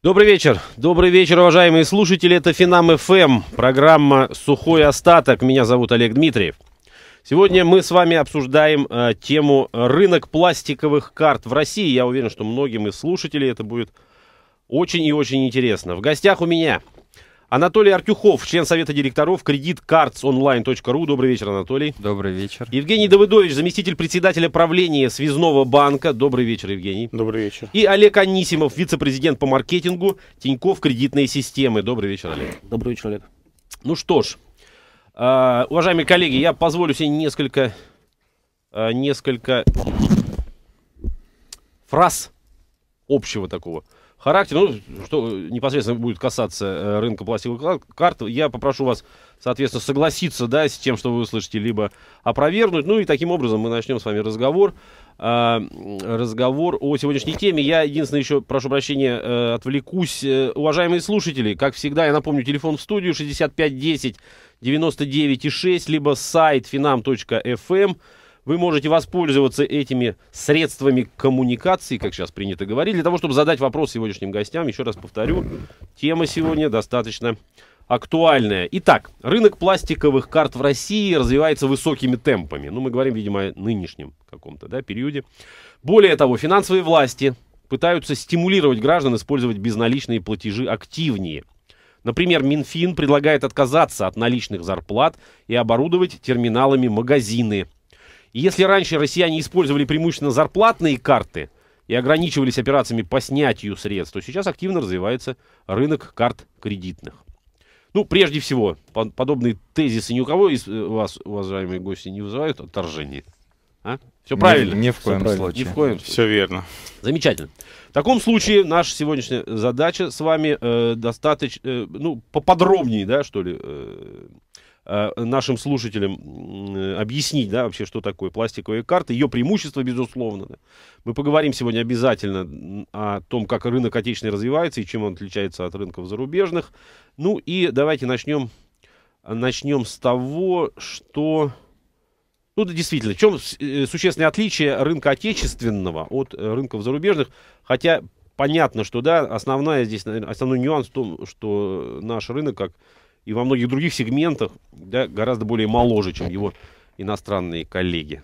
Добрый вечер. Добрый вечер, уважаемые слушатели. Это Финам ФМ, программа «Сухой остаток». Меня зовут Олег Дмитриев. Сегодня мы с вами обсуждаем э, тему рынок пластиковых карт в России. Я уверен, что многим из слушателей это будет очень и очень интересно. В гостях у меня – Анатолий Артюхов, член Совета директоров кредит картсонлайн.ру. Добрый вечер, Анатолий. Добрый вечер. Евгений Давыдович, заместитель председателя правления Связного банка. Добрый вечер, Евгений. Добрый вечер. И Олег Анисимов, вице-президент по маркетингу Тиньков кредитные системы. Добрый вечер, Олег. Добрый вечер, Олег. Ну что ж, а, уважаемые коллеги, я позволю себе несколько, а, несколько фраз общего такого – характер. Ну, что непосредственно будет касаться э, рынка пластиковых карт, я попрошу вас, соответственно, согласиться да, с тем, что вы услышите, либо опровергнуть. Ну и таким образом мы начнем с вами разговор. А, разговор о сегодняшней теме. Я единственное еще, прошу прощения, э, отвлекусь. Э, уважаемые слушатели, как всегда, я напомню, телефон в студию 6510 99,6, либо сайт finam.fm вы можете воспользоваться этими средствами коммуникации, как сейчас принято говорить, для того, чтобы задать вопрос сегодняшним гостям. Еще раз повторю, тема сегодня достаточно актуальная. Итак, рынок пластиковых карт в России развивается высокими темпами. Ну, мы говорим, видимо, о нынешнем каком-то да, периоде. Более того, финансовые власти пытаются стимулировать граждан использовать безналичные платежи активнее. Например, Минфин предлагает отказаться от наличных зарплат и оборудовать терминалами магазины – и если раньше россияне использовали преимущественно зарплатные карты и ограничивались операциями по снятию средств, то сейчас активно развивается рынок карт кредитных. Ну, прежде всего, подобные тезисы ни у кого из э, вас, уважаемые гости, не вызывают отторжения. А? Все правильно? Ни, ни в коем Все случае. Ни в коем случае. верно. Замечательно. В таком случае наша сегодняшняя задача с вами э, достаточно, э, ну, поподробнее, да, что ли, э, Э, нашим слушателям объяснить, да, вообще, что такое пластиковая карта, ее преимущества безусловно. Да. Мы поговорим сегодня обязательно о том, как рынок отечественный развивается и чем он отличается от рынков зарубежных. Ну и давайте начнем, начнем с того, что... Ну, да, действительно, в чем э, существенное отличие рынка отечественного от э, рынков зарубежных? Хотя понятно, что, да, основная здесь, основной нюанс в том, что наш рынок, как и во многих других сегментах да, гораздо более моложе, чем его иностранные коллеги.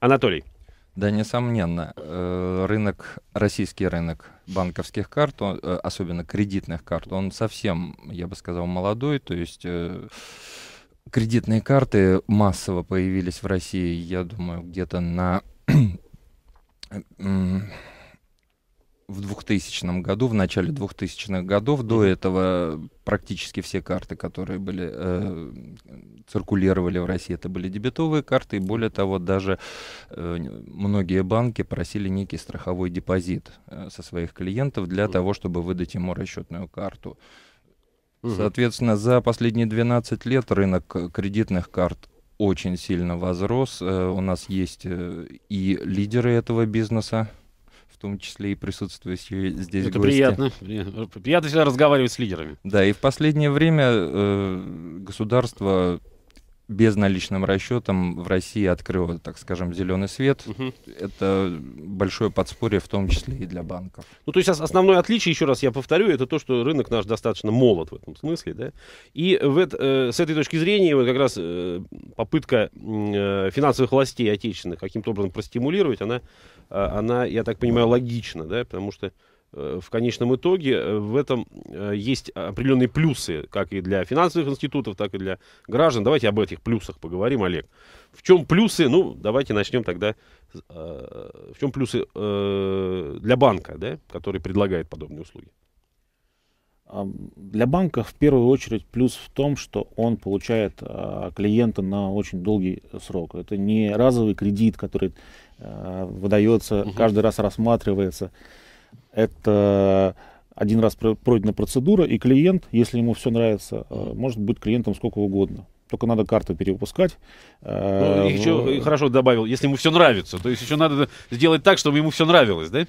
Анатолий. Да, несомненно, э, рынок, российский рынок банковских карт, э, особенно кредитных карт, он совсем, я бы сказал, молодой, то есть э, кредитные карты массово появились в России, я думаю, где-то на в 2000 году, в начале 2000-х годов. До этого практически все карты, которые были, э, циркулировали в России, это были дебетовые карты. И более того, даже э, многие банки просили некий страховой депозит э, со своих клиентов для того, чтобы выдать ему расчетную карту. Соответственно, за последние 12 лет рынок кредитных карт очень сильно возрос. Э, у нас есть э, и лидеры этого бизнеса, том числе и присутствующие здесь Это приятно. Приятно всегда разговаривать с лидерами. Да, и в последнее время э, государство безналичным расчетом в России открыла, так скажем, зеленый свет. Угу. Это большое подспорье, в том числе и для банков. Ну, то есть основное отличие, еще раз я повторю, это то, что рынок наш достаточно молод в этом смысле, да? И в э, с этой точки зрения вот как раз э, попытка э, финансовых властей отечественных каким-то образом простимулировать, она, а, она, я так понимаю, логична, да, потому что Э, в конечном итоге э, в этом э, есть определенные плюсы, как и для финансовых институтов, так и для граждан. Давайте об этих плюсах поговорим, Олег. В чем плюсы? Ну, давайте начнем тогда. В чем плюсы для банка, да, который предлагает подобные услуги? Для банка в первую очередь плюс в том, что он получает а, клиента на очень долгий срок. Это не разовый кредит, который выдается, угу. каждый раз рассматривается. Это один раз пройдена процедура, и клиент, если ему все нравится, э, может быть клиентом сколько угодно. Только надо карту перевыпускать. Э, ну, еще хорошо добавил, если ему все нравится. То есть еще надо сделать так, чтобы ему все нравилось, да?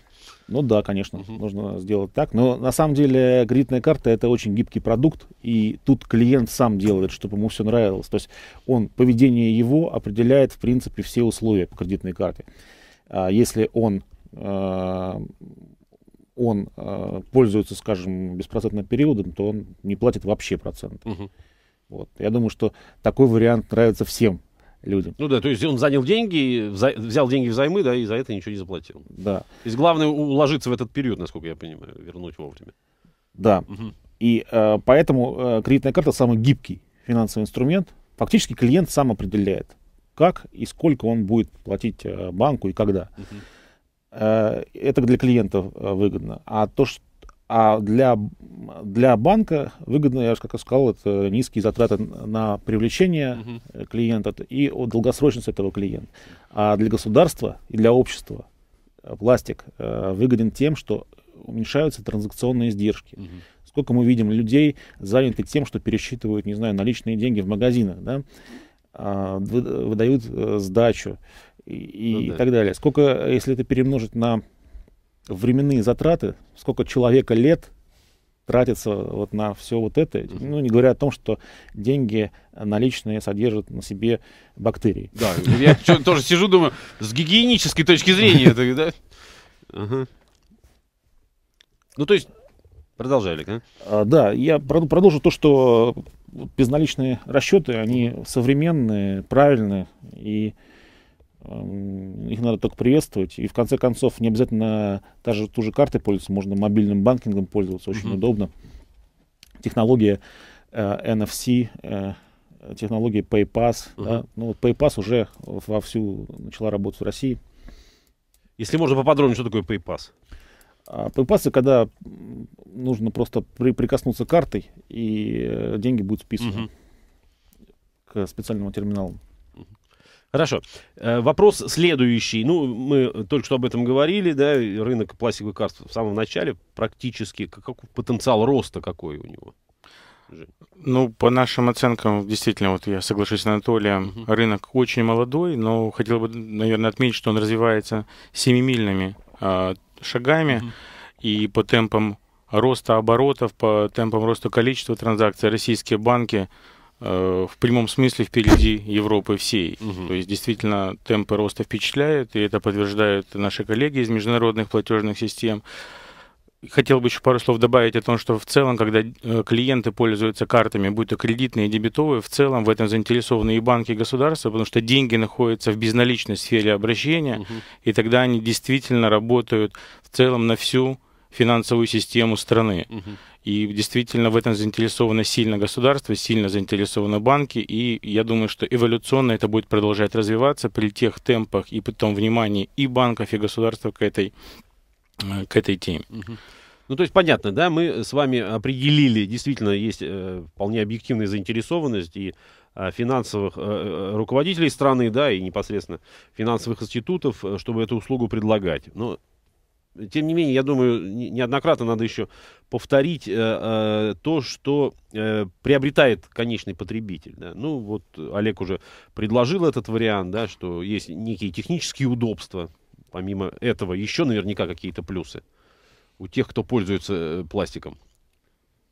Ну да, конечно, uh-huh. нужно сделать так. Но на самом деле кредитная карта это очень гибкий продукт, и тут клиент сам делает, чтобы ему все нравилось. То есть он поведение его определяет в принципе все условия по кредитной карте. А если он э, он э, пользуется, скажем, беспроцентным периодом, то он не платит вообще процент. Угу. Вот. Я думаю, что такой вариант нравится всем людям. Ну да, то есть он занял деньги, взял деньги взаймы, да, и за это ничего не заплатил. Да. То есть главное уложиться в этот период, насколько я понимаю, вернуть вовремя. Да. Угу. И э, поэтому э, кредитная карта самый гибкий финансовый инструмент. Фактически клиент сам определяет, как и сколько он будет платить э, банку и когда. Угу. Э, это для клиентов э, выгодно. А то, что а для, для банка выгодно, я уже как я сказал, это низкие затраты на привлечение угу. клиента и долгосрочность этого клиента. А для государства и для общества пластик выгоден тем, что уменьшаются транзакционные издержки. Угу. Сколько мы видим людей, занятых тем, что пересчитывают, не знаю, наличные деньги в магазинах, да? А, выдают сдачу, и, ну и, да. так далее. Сколько, если это перемножить на временные затраты, сколько человека лет тратится вот на все вот это, uh-huh. ну, не говоря о том, что деньги наличные содержат на себе бактерии. Да, я тоже сижу, думаю, с гигиенической точки зрения, да? Ага. Ну, то есть, продолжали, да? А, да, я продолжу то, что безналичные расчеты, они современные, правильные и их надо только приветствовать. И в конце концов, не обязательно даже ту же карты пользоваться, можно мобильным банкингом пользоваться, очень mm-hmm. удобно. Технология э, NFC, э, технология PayPass. Mm-hmm. Да? Ну, вот PayPass уже вовсю начала работать в России. Если можно поподробнее, что такое PayPass? А PayPass — когда нужно просто при, прикоснуться картой, и э, деньги будут списаны mm-hmm. к специальному терминалу. Хорошо. Э, вопрос следующий. Ну, мы только что об этом говорили, да, рынок пластиковых карт в самом начале практически, какой потенциал роста какой у него? Ну, по нашим оценкам, действительно, вот я соглашусь с Анатолием, угу. рынок очень молодой, но хотел бы, наверное, отметить, что он развивается семимильными э, шагами угу. и по темпам роста оборотов, по темпам роста количества транзакций российские банки Э, в прямом смысле впереди Европы всей. Угу. То есть действительно темпы роста впечатляют, и это подтверждают наши коллеги из международных платежных систем. Хотел бы еще пару слов добавить о том, что в целом, когда э, клиенты пользуются картами, будь то кредитные и дебетовые, в целом в этом заинтересованы и банки, и государства, потому что деньги находятся в безналичной сфере обращения, угу. и тогда они действительно работают в целом на всю финансовую систему страны. Угу. И действительно в этом заинтересовано сильно государство, сильно заинтересованы банки, и я думаю, что эволюционно это будет продолжать развиваться при тех темпах и при том внимании и банков, и государства к этой, э, к этой теме. Угу. Ну, то есть, понятно, да, мы с вами определили, действительно, есть э, вполне объективная заинтересованность и э, финансовых э, э руководителей страны, да, и непосредственно финансовых институтов, э, чтобы эту услугу предлагать. Но тем не менее, я думаю, неоднократно надо еще повторить э, э, то, что э, приобретает конечный потребитель. Да. Ну, вот Олег уже предложил этот вариант, да, что есть некие технические удобства. Помимо этого, еще наверняка какие-то плюсы у тех, кто пользуется э, пластиком.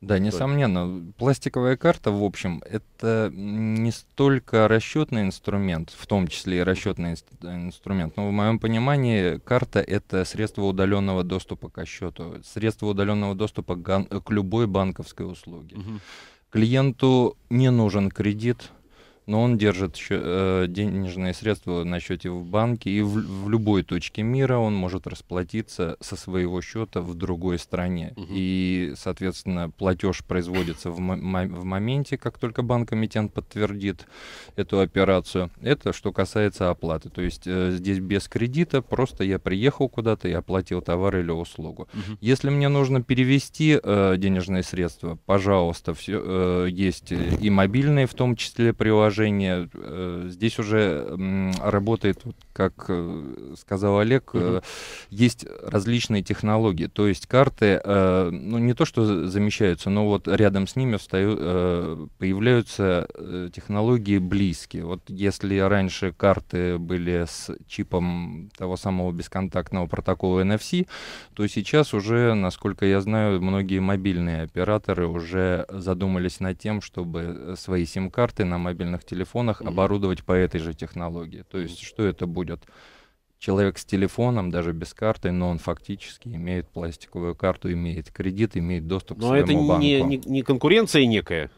Да, Только. несомненно. Пластиковая карта, в общем, это не столько расчетный инструмент, в том числе и расчетный инст инструмент, но в моем понимании карта — это средство удаленного доступа к счету, средство удаленного доступа к, к любой банковской услуге. Угу. Клиенту не нужен кредит — но он держит э, денежные средства на счете в банке, и в, в любой точке мира он может расплатиться со своего счета в другой стране. Угу. И, соответственно, платеж производится в, в моменте, как только банк-эмитент подтвердит эту операцию. Это что касается оплаты. То есть э, здесь без кредита, просто я приехал куда-то и оплатил товар или услугу. Угу. Если мне нужно перевести э, денежные средства, пожалуйста, все, э, есть и мобильные в том числе приложения, положение. Э, здесь уже работает, как э, сказал Олег, угу. есть различные технологии. То есть карты, ну не то что замещаются, но вот рядом с ними встают, появляются технологии близкие. Вот если раньше карты были с чипом того самого бесконтактного протокола NFC, то сейчас уже, насколько я знаю, многие мобильные операторы уже задумались над тем, чтобы свои сим-карты на мобильных мобильных телефонах mm-hmm. оборудовать по этой же технологии. То есть, mm-hmm. что это будет? Человек с телефоном, даже без карты, но он фактически имеет пластиковую карту, имеет кредит, имеет доступ но к своему банку. Но это не конкуренция некая.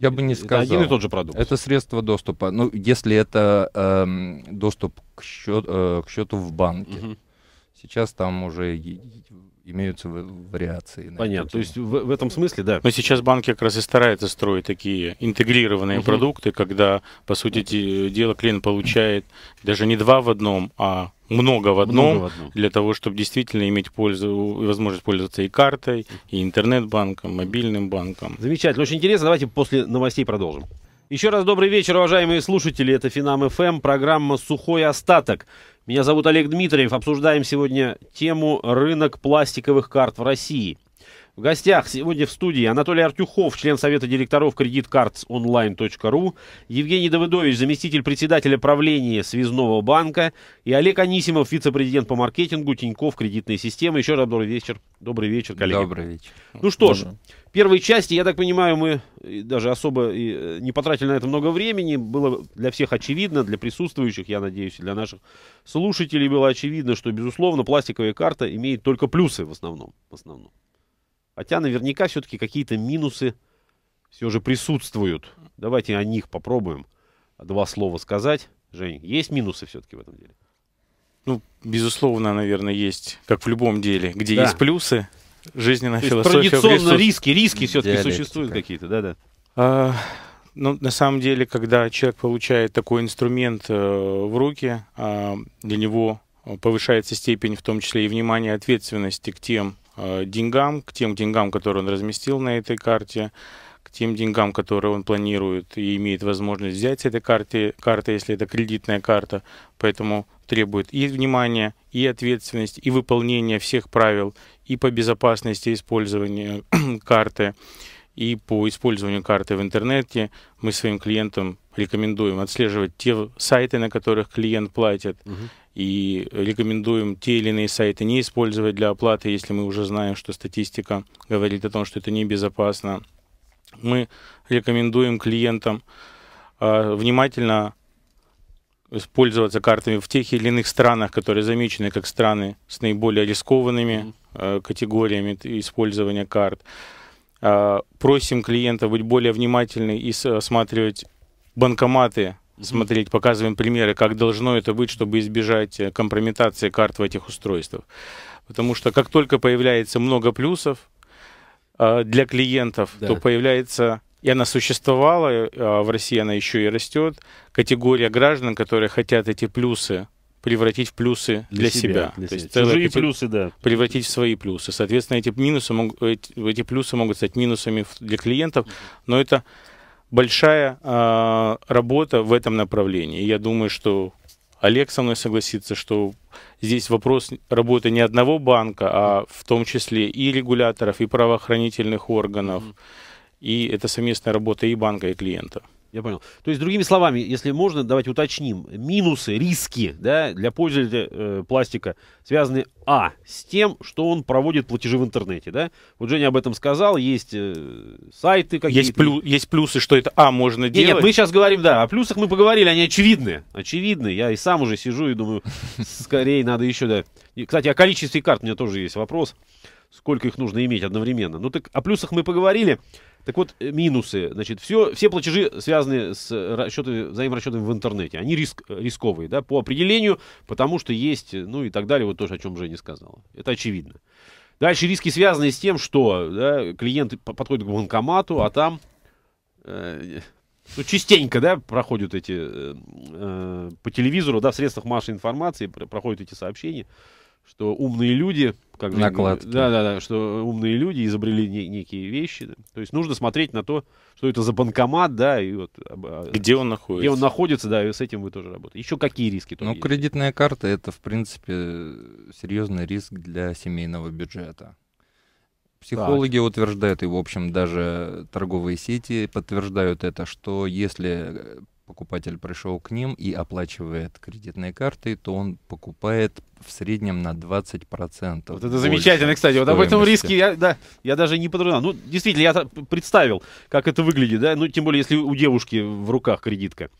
Я бы не сказал. Это один и тот же продукт. Это средство доступа. Ну, если это э, доступ к, счет, э, счету в банке. Угу. Сейчас там уже имеются вариации. Понятно. То есть в, в этом смысле, да. Но сейчас банки как раз и стараются строить такие интегрированные угу. продукты, когда, по сути угу. дела, клиент получает даже не два в одном, а много в одном, много в одном. для того, чтобы действительно иметь пользу, возможность пользоваться и картой, и интернет-банком, мобильным банком. Замечательно, очень интересно. Давайте после новостей продолжим. Еще раз добрый вечер, уважаемые слушатели. Это Финам ФМ, программа «Сухой остаток». Меня зовут Олег Дмитриев. Обсуждаем сегодня тему «Рынок пластиковых карт в России». В гостях сегодня в студии Анатолий Артюхов, член Совета директоров кредиткартсонлайн.ру, Евгений Давыдович, заместитель председателя правления Связного банка и Олег Анисимов, вице-президент по маркетингу Тиньков кредитной системы. Еще раз добрый вечер. Добрый вечер, коллеги. Добрый вечер. Ну что добрый. ж, первой части, я так понимаю, мы э, даже особо э, не потратили на это много времени. Было для всех очевидно, для присутствующих, я надеюсь, и для наших слушателей было очевидно, что, безусловно, пластиковая карта имеет только плюсы в основном. В основном. Хотя наверняка все-таки какие-то минусы все же присутствуют. Давайте о них попробуем два слова сказать. Жень, есть минусы все-таки в этом деле? Ну, безусловно, наверное, есть, как в любом деле, где да. есть плюсы, жизненная То философия. А традиционно присутств... риски, риски все-таки существуют какие-то, да-да. А, ну, на самом деле, когда человек получает такой инструмент э, в руки, э, для него повышается степень, в том числе и внимания, ответственности к тем Э, деньгам, к тем деньгам, которые он разместил на этой карте, к тем деньгам, которые он планирует и имеет возможность взять с этой карты, карты, если это кредитная карта. Поэтому требует и внимания, и ответственность, и выполнения всех правил, и по безопасности использования карты, и по использованию карты в интернете. Мы своим клиентам рекомендуем отслеживать те сайты, на которых клиент платит, угу и рекомендуем те или иные сайты не использовать для оплаты, если мы уже знаем, что статистика говорит о том, что это небезопасно. Мы рекомендуем клиентам а, внимательно пользоваться картами в тех или иных странах, которые замечены как страны с наиболее рискованными а, категориями использования карт. А, просим клиента быть более внимательны и осматривать банкоматы смотреть, показываем примеры, как должно это быть, чтобы избежать э, компрометации карт в этих устройствах. Потому что как только появляется много плюсов э, для клиентов, да. то появляется, и она существовала, э, в России она еще и растет, категория граждан, которые хотят эти плюсы превратить в плюсы для, для себя. себя. Для То себя. есть плюсы, да. Превратить в свои плюсы. Соответственно, эти, минусы, эти, эти плюсы могут стать минусами для клиентов, но это большая э, работа в этом направлении. я думаю, что Олег со мной согласится, что здесь вопрос работы не одного банка, а в том числе и регуляторов, и правоохранительных органов. Mm-hmm. И это совместная работа и банка, и клиента. Я понял. То есть, другими словами, если можно, давайте уточним. Минусы, риски да, для пользователя э, пластика связаны, а, с тем, что он проводит платежи в интернете. Да? Вот Женя об этом сказал. Есть э, сайты какие-то. Есть, плю, есть плюсы, что это, а, можно нет, делать. Нет, мы сейчас говорим, да, о плюсах мы поговорили, они очевидны. Очевидны. Я и сам уже сижу и думаю, скорее надо еще, да. И, кстати, о количестве карт у меня тоже есть вопрос. Вопрос сколько их нужно иметь одновременно. Ну так о плюсах мы поговорили. Так вот, э, минусы. Значит, все, все платежи связаны с э, расчеты, взаиморасчетами в интернете. Они риск, э, рисковые, да, по определению, потому что есть, ну и так далее, вот тоже, о чем Женя сказала. Это очевидно. Дальше риски связаны с тем, что да, клиент подходит к банкомату, а там э, ну, частенько, да, проходят эти э, по телевизору, да, в средствах массовой информации проходят эти сообщения что умные люди... Как Накладки. Да, да, да, что умные люди изобрели не, некие вещи. Да. То есть нужно смотреть на то, что это за банкомат, да, и вот... А, где он находится. Где он находится, да, и с этим вы тоже работаете. Еще какие риски? Ну, есть? кредитная карта — это, в принципе, серьезный риск для семейного бюджета. Психологи так. утверждают, и, в общем, даже торговые сети подтверждают это, что если покупатель пришел к ним и оплачивает кредитной картой, то он покупает в среднем на 20%. Вот это замечательно, кстати. Вот об этом риске я, да, я даже не подумал. Ну, действительно, я представил, как это выглядит, да, ну, тем более, если у девушки в руках кредитка.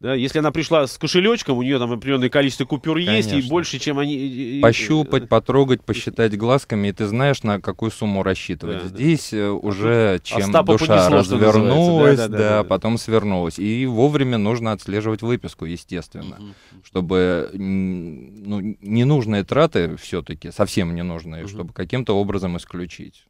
Да, если она пришла с кошелечком, у нее там определенное количество купюр Конечно. есть, и больше, чем они... Э, Пощупать, э, потрогать, посчитать глазками, и ты знаешь, на какую сумму рассчитывать. Да, Здесь да. Э, уже а чем Остапа душа понесло, развернулась, да, да, да, да, да, потом свернулась. И вовремя нужно отслеживать выписку, естественно, угу. чтобы ну, ненужные траты все-таки, совсем ненужные, угу. чтобы каким-то образом исключить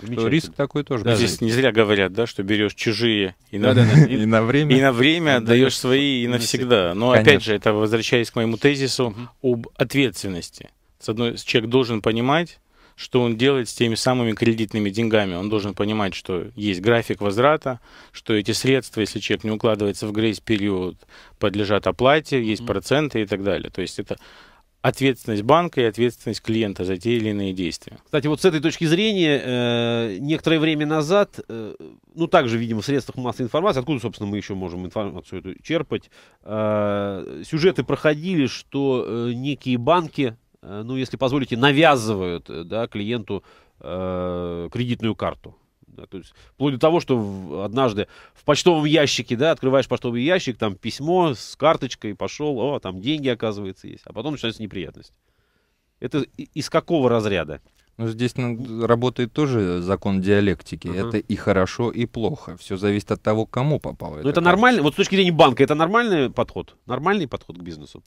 риск такой тоже. Да, здесь не зря говорят, да, что берешь чужие и на, да, да, и, и на время, и на время отдаешь свои и навсегда. Но Конечно. опять же, это возвращаясь к моему тезису об ответственности. С одной, человек должен понимать, что он делает с теми самыми кредитными деньгами. Он должен понимать, что есть график возврата, что эти средства, если человек не укладывается в грейс-период, подлежат оплате, есть проценты и так далее. То есть это ответственность банка и ответственность клиента за те или иные действия. Кстати, вот с этой точки зрения, э, некоторое время назад, э, ну, также, видимо, в средствах массовой информации, откуда, собственно, мы еще можем информацию эту черпать, э, сюжеты проходили, что э, некие банки, э, ну, если позволите, навязывают э, да, клиенту э, кредитную карту. Да, то есть вплоть до того, что в, однажды в почтовом ящике, да, открываешь почтовый ящик, там письмо с карточкой, пошел, о, там деньги, оказывается, есть. А потом начинается неприятность. Это из какого разряда? Ну, здесь ну, работает тоже закон диалектики. Uh-huh. Это и хорошо, и плохо. Все зависит от того, кому попало. Ну это, это нормально. Вот с точки зрения банка, это нормальный подход? Нормальный подход к бизнесу?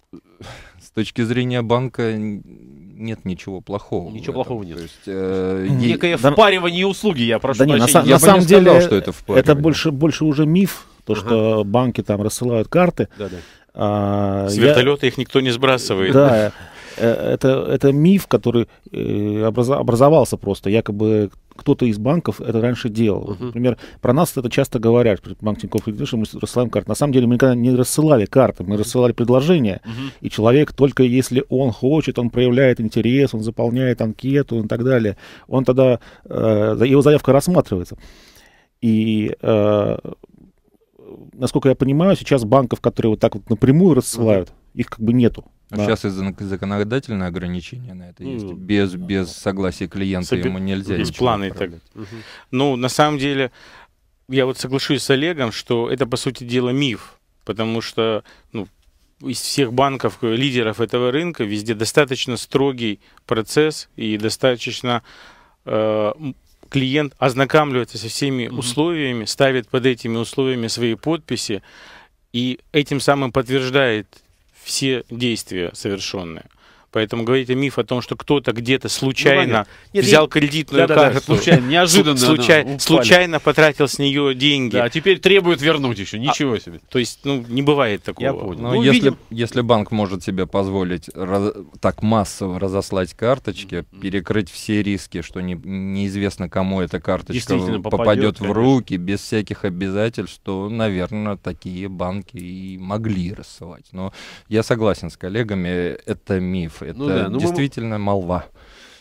С точки зрения банка нет ничего плохого. Ничего плохого нет. То есть, э, Некое да, ну, впаривание услуги, я прошу да прощения. Нет, на, я на самом не сказал, деле, что это впаривание. Это больше, больше уже миф, то, uh-huh. что банки там рассылают карты. Да, да. А, С вертолета я... их никто не сбрасывает. Да, Э, это, это миф, который э, образовался просто. Якобы кто-то из банков это раньше делал. Uh-huh. Например, про нас это часто говорят. Банк Тинькофф что мы рассылаем карты. На самом деле мы никогда не рассылали карты, мы рассылали предложения. Uh-huh. И человек только если он хочет, он проявляет интерес, он заполняет анкету и так далее, он тогда, э, его заявка рассматривается. И э, насколько я понимаю, сейчас банков, которые вот так вот напрямую рассылают, uh-huh. их как бы нету. А да. сейчас из законодательное ограничение на это есть. Mm. Без, без согласия клиента Соби... ему нельзя. Без плана и так далее. Ну, на самом деле, я вот соглашусь с Олегом, что это, по сути дела, миф. Потому что ну, из всех банков, э, лидеров этого рынка, везде достаточно строгий процесс и достаточно э, клиент ознакомливается со всеми mm-hmm. условиями, ставит под этими условиями свои подписи и этим самым подтверждает все действия совершенные. Поэтому говорить о миф о том, что кто-то где-то случайно ну, нет, взял кредитную да, карту, да, да, случайно, неожиданно, случай, да, случайно потратил с нее деньги. Да, а теперь требуют вернуть еще, а, ничего а, себе. То есть, ну, не бывает такого. Я понял. Ну, ну, если, если банк может себе позволить раз, так массово разослать карточки, mm-hmm. перекрыть все риски, что не, неизвестно, кому эта карточка попадет, попадет в руки, без всяких обязательств, то, наверное, такие банки и могли рассылать. Но я согласен с коллегами, это миф это ну, да, ну, действительно мы... молва.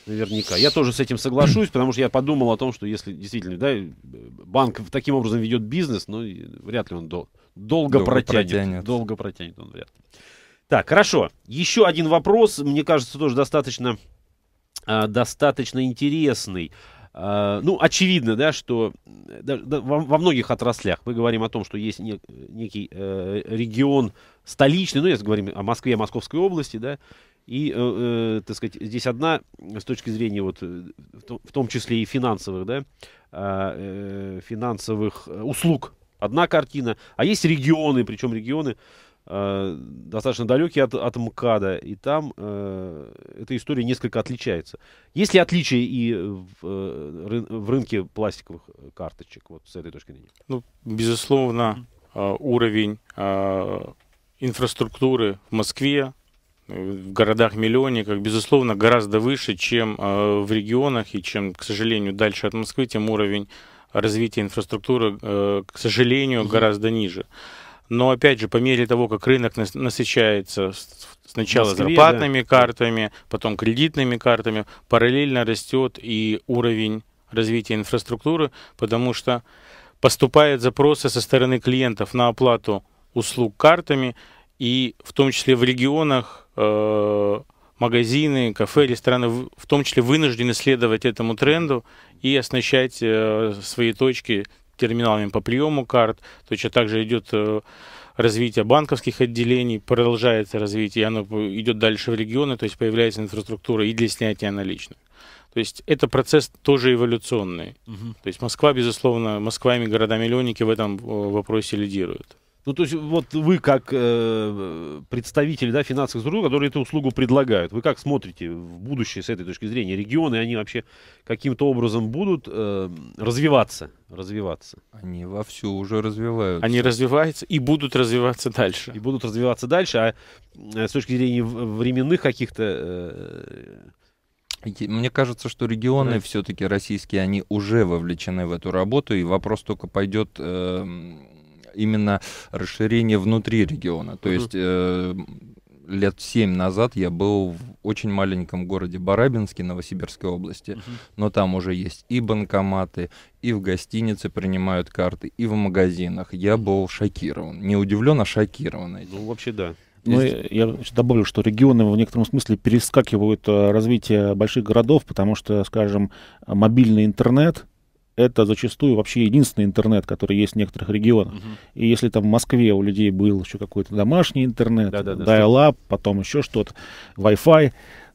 Наверняка. Я тоже с этим соглашусь, потому что я подумал о том, что если действительно, да, банк таким образом ведет бизнес, ну, вряд ли он дол- долго, долго протянет. протянет. Долго протянет он вряд ли. Так, хорошо. Еще один вопрос, мне кажется, тоже достаточно, э, достаточно интересный. Э, ну, очевидно, да, что да, да, во, во многих отраслях мы говорим о том, что есть не, некий э, регион столичный, ну, если говорим о Москве, о Московской области, да, и, э, э, так сказать, здесь одна, э, с точки зрения, вот, э, в том числе и финансовых, да, а, э, финансовых услуг, одна картина. А есть регионы, причем регионы э, достаточно далекие от, от МКАДа, и там э, эта история несколько отличается. Есть ли отличия и в, в рынке пластиковых карточек, вот с этой точки зрения? Ну, безусловно, уровень инфраструктуры в Москве в городах-миллионниках, безусловно, гораздо выше, чем э, в регионах и чем, к сожалению, дальше от Москвы, тем уровень развития инфраструктуры, э, к сожалению, гораздо ниже. Но опять же, по мере того, как рынок насыщается сначала Москве, зарплатными да. картами, потом кредитными картами, параллельно растет и уровень развития инфраструктуры, потому что поступают запросы со стороны клиентов на оплату услуг картами, и в том числе в регионах э, магазины, кафе, рестораны в том числе вынуждены следовать этому тренду и оснащать э, свои точки терминалами по приему карт. Точно так же идет э, развитие банковских отделений, продолжается развитие, и оно идет дальше в регионы, то есть появляется инфраструктура и для снятия наличных. То есть это процесс тоже эволюционный. Угу. То есть Москва, безусловно, Москва и города-миллионники в этом э, вопросе лидируют. Ну, то есть, вот вы как э, представители да, финансовых структур, которые эту услугу предлагают, вы как смотрите в будущее с этой точки зрения? Регионы, они вообще каким-то образом будут э, развиваться? развиваться? Они вовсю уже развиваются. Они развиваются и будут развиваться дальше. И будут развиваться дальше, а э, с точки зрения временных каких-то... Э, мне кажется, что регионы да. все-таки российские, они уже вовлечены в эту работу, и вопрос только пойдет... Э, эм, именно расширение внутри региона. То есть э, лет семь назад я был в очень маленьком городе Барабинске, Новосибирской области, но там уже есть и банкоматы, и в гостинице принимают карты, и в магазинах. Я был шокирован. Не удивлен, а шокирован. Этим. Ну, вообще да. Ну, я добавлю, что регионы в некотором смысле перескакивают э, развитие больших городов, потому что, скажем, мобильный интернет, это зачастую вообще единственный интернет, который есть в некоторых регионах. Угу. И если там в Москве у людей был еще какой-то домашний интернет, да, да, да, dial-up, потом еще что-то, Wi-Fi,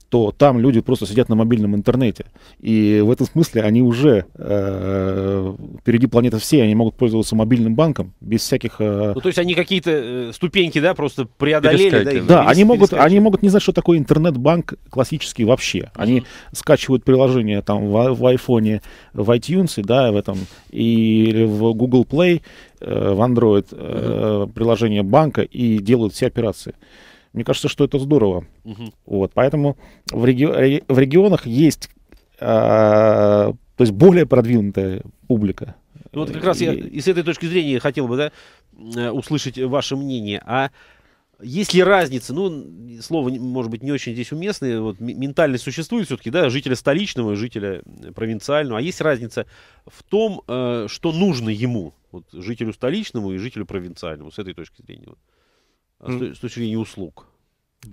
то там люди просто сидят на мобильном интернете. И в этом смысле они уже э, впереди планеты всей, они могут пользоваться мобильным банком без всяких... Э, ну, то есть они какие-то э, ступеньки, да, просто преодолели? Да, да, они, могут, они могут не знать, что такое интернет-банк классический вообще. Они mm-hmm. скачивают приложение там в, в iPhone, в iTunes, да, в этом, или в Google Play, э, в Android, э, mm-hmm. приложение банка и делают все операции. Мне кажется, что это здорово. Угу. Вот, поэтому в, реги- в регионах есть а, то есть более продвинутая публика. Ну, вот как раз и... я и с этой точки зрения хотел бы да, э, услышать ваше мнение. А есть ли разница, ну, слово, может быть, не очень здесь уместное, вот ментальность существует все-таки, да, жителя столичного и жителя э, провинциального, а есть разница в том, э, что нужно ему, вот, жителю столичному и жителю провинциальному, с этой точки зрения? Вот mm. с точки зрения услуг?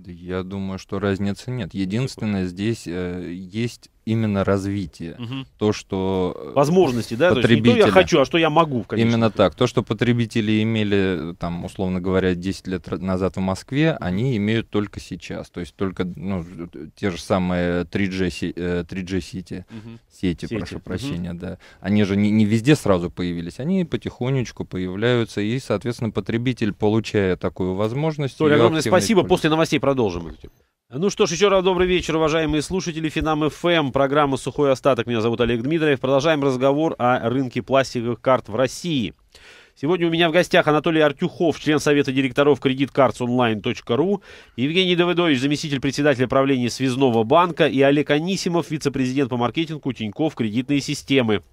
Я думаю, что разницы нет. Единственное, здесь э, есть именно развитие. Угу. То, что... Э, Возможности, да? Потребители, то есть не то я хочу, а что я могу. В именно так. То, что потребители имели, там, условно говоря, 10 лет назад в Москве, они имеют только сейчас. То есть только ну, те же самые 3G, 3G-сети, угу. сети, сети, прошу прощения, угу. да. Они же не, не везде сразу появились, они потихонечку появляются, и, соответственно, потребитель, получая такую возможность... Толь, огромное спасибо, после новостей продолжим. Ну что ж, еще раз добрый вечер, уважаемые слушатели Финам ФМ, эм. программа «Сухой остаток». Меня зовут Олег Дмитриев. Продолжаем разговор о рынке пластиковых карт в России. Сегодня у меня в гостях Анатолий Артюхов, член Совета директоров кредиткартсонлайн.ру, Евгений Давыдович, заместитель председателя правления Связного банка и Олег Анисимов, вице-президент по маркетингу Тиньков кредитные системы.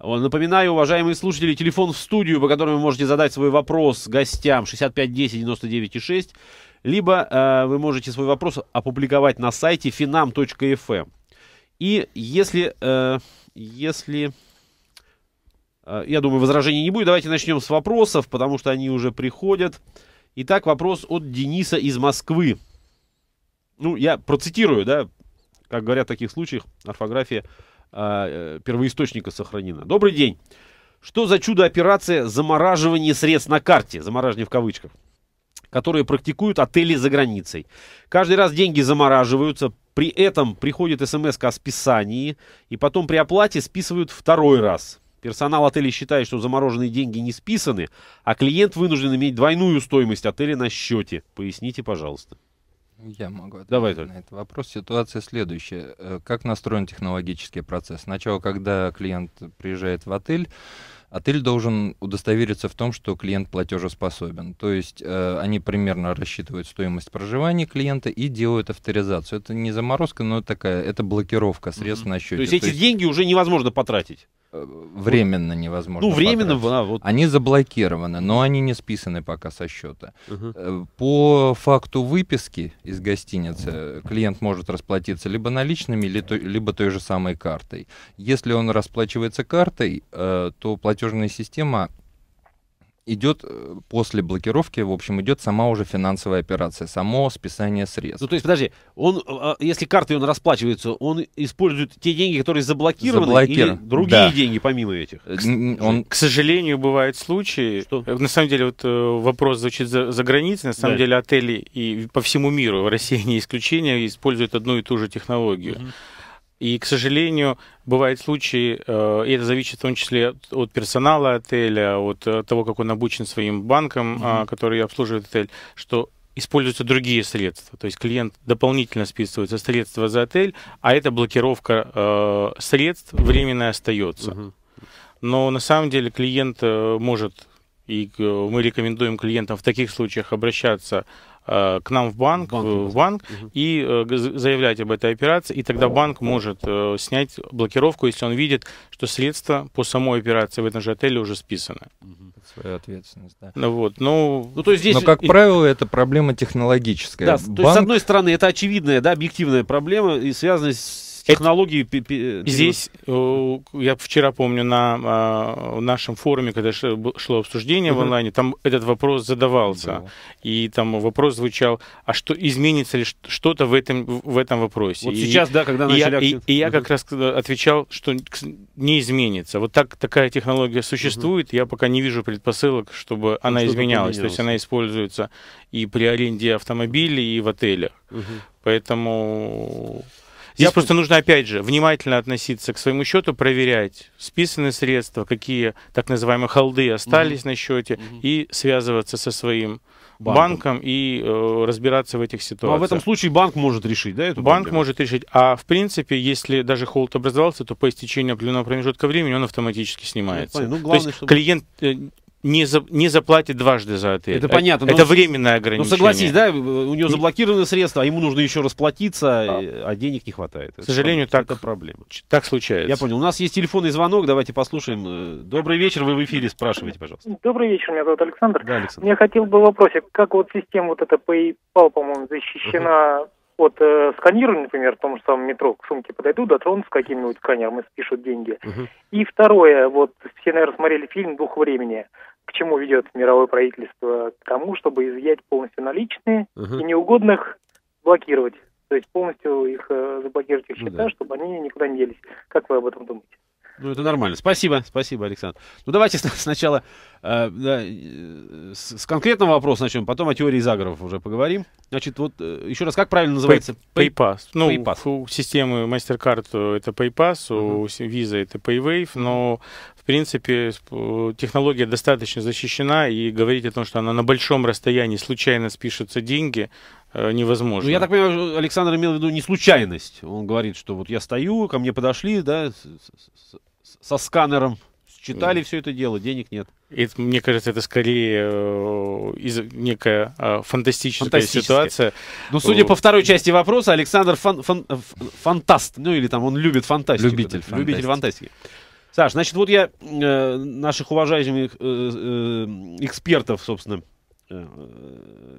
Напоминаю, уважаемые слушатели, телефон в студию, по которому вы можете задать свой вопрос гостям 6510 99 6 либо э, вы можете свой вопрос опубликовать на сайте finam.fm. И если, э, если э, я думаю, возражений не будет, давайте начнем с вопросов, потому что они уже приходят. Итак, вопрос от Дениса из Москвы. Ну, я процитирую, да, как говорят в таких случаях, орфография э, э первоисточника сохранена. Добрый день. Что за чудо-операция замораживания средств на карте? Замораживание в кавычках которые практикуют отели за границей. Каждый раз деньги замораживаются, при этом приходит смс о списании, и потом при оплате списывают второй раз. Персонал отеля считает, что замороженные деньги не списаны, а клиент вынужден иметь двойную стоимость отеля на счете. Поясните, пожалуйста. Ну, я могу ответить Давай, на этот вопрос. Ситуация следующая. Э, как настроен технологический процесс? Сначала, когда клиент приезжает в отель, Отель должен удостовериться в том, что клиент платежеспособен. То есть э, они примерно рассчитывают стоимость проживания клиента и делают авторизацию. Это не заморозка, но такая, это блокировка средств mm-hmm. на счете. То есть эти есть... деньги уже невозможно потратить? Э, временно невозможно. Ну, временно, да, вот. Они заблокированы, но они не списаны пока со счета. Угу. По факту выписки из гостиницы клиент может расплатиться либо наличными, либо той же самой картой. Если он расплачивается картой, э, то платежная система идет э, после блокировки, в общем, идет сама уже финансовая операция, само списание средств. Ну, то есть, подожди, он, э, а, если картой он расплачивается, он использует те деньги, которые заблокированы, Заблокирован. или другие да. деньги помимо этих? Он... К сожалению, бывают случаи, Что? Э, на самом деле, вот вопрос звучит за, за границей, на самом да. деле отели и по всему миру, в России не исключение, используют одну и ту же технологию. Угу. И, к сожалению, бывают случаи, э, и это зависит в том числе от, от персонала отеля, от, от э, того, как он обучен своим банкам, mm-hmm. А, которые обслуживают отель, что используются другие средства. То есть клиент дополнительно списывается средства за отель, а эта блокировка э, средств временно остается. Угу. Но на самом деле клиент э, может, и мы рекомендуем клиентам в таких случаях обращаться Э, к нам в банк, банк, э, в банк угу. и э, заявлять об этой операции, и тогда банк может снять блокировку, если он видит, что средства по самой операции в этом же отеле уже списаны. Угу свою ответственность. Да. Ну, вот, ну, ну, то есть здесь... Но, как правило, это проблема технологическая. Да, Банк... то есть, с одной стороны, это очевидная, да, объективная проблема, и связанная с технологии... Это... Э, здесь, э, я вчера помню, на а, нашем форуме, когда шло обсуждение угу. в онлайне, там этот вопрос задавался. И там вопрос звучал, а что изменится ли что-то в этом, в этом вопросе? Вот и, сейчас, да, когда и начали... Я, и, и я как раз э, отвечал, что не изменится. Вот так такая технология существует, угу. я пока не вижу предпосылок, чтобы ну, она изменялась. То есть она используется и при аренде автомобилей, и в отелях. Угу. Поэтому Здесь Я просто нужно, опять же, внимательно относиться к своему счету, проверять списанные средства, какие так называемые холды остались угу. на счете, угу. и связываться со своим банком, банком и э, разбираться в этих ситуациях. Ну, а в этом случае банк может решить, да, эту Банк проблему? может решить. А в принципе, если даже холд образовался, то по истечению определенного промежутка времени он автоматически снимается. ну, главное, то есть чтобы... клиент э, не, за, не заплатит дважды за отель. Это э, понятно. Это но, временное ограничение. Ну согласись, да, у него заблокированы средства, а ему нужно еще расплатиться, а, э, а денег не хватает. К сожалению, это, так, это проблема. Так случается. Я понял. У нас есть телефонный звонок, давайте послушаем. Э, добрый вечер, вы в эфире, спрашивайте, пожалуйста. Добрый вечер, меня зовут Александр. Да, Александр. Мне хотел бы вопросик, как вот система вот эта PayPal, по-моему, защищена uh-huh вот э, сканирую, например, в том же самом метро к сумке подойду, дотронусь каким-нибудь сканером и спишут деньги. Uh-huh. И второе, вот все, наверное, смотрели фильм «Дух времени» к чему ведет мировое правительство? К тому, чтобы изъять полностью наличные угу. и неугодных блокировать. То есть полностью их э, заблокировать их ну счета, ну, да. чтобы они никуда не делись. Как вы об этом думаете? Ну, это нормально. Спасибо, спасибо, Александр. Ну, давайте сначала Э, э, с, с конкретного вопроса начнем, потом о теории заговоров уже поговорим. Значит, вот э, еще раз, как правильно называется? Pay, PayPass. Ну, PayPass. у системы MasterCard э, это PayPass, uh-huh. Visa это PayWave, но, в принципе, технология достаточно защищена, и говорить о том, что она на большом расстоянии случайно спишутся деньги, невозможно. Ну, я так понимаю, Александр имел в виду не случайность. Он говорит, что вот я стою, ко мне подошли, да, со сканером Читали все это дело, денег нет. Это, мне кажется, это скорее э, из, некая э, фантастическая, ситуация. Ну, судя по второй части вопроса, Александр фан, фан, фантаст, ну или там он любит фантастику. Любитель фантастики. Любитель фантастики. Саш, значит, вот я э, наших уважаемых э, э, экспертов, собственно, э,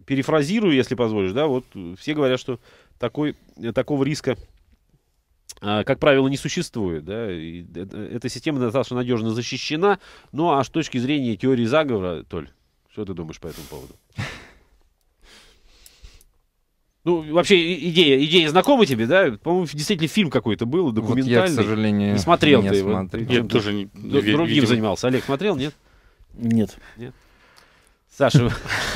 перефразирую, если позволишь, да, вот все говорят, что такой, такого риска а, как правило, не существует. Да? Э, э, эта система достаточно надежно защищена. Ну а с точки зрения теории заговора, Толь, что ты думаешь по этому поводу? Ну, вообще, идея, идея знакома тебе, да? По-моему, действительно фильм какой-то был, документальный. Вот я, к сожалению, не смотрел не ты его. Я тоже не... Ну, другим видимо... занимался. Олег смотрел, нет? Нет. Нет. Саша,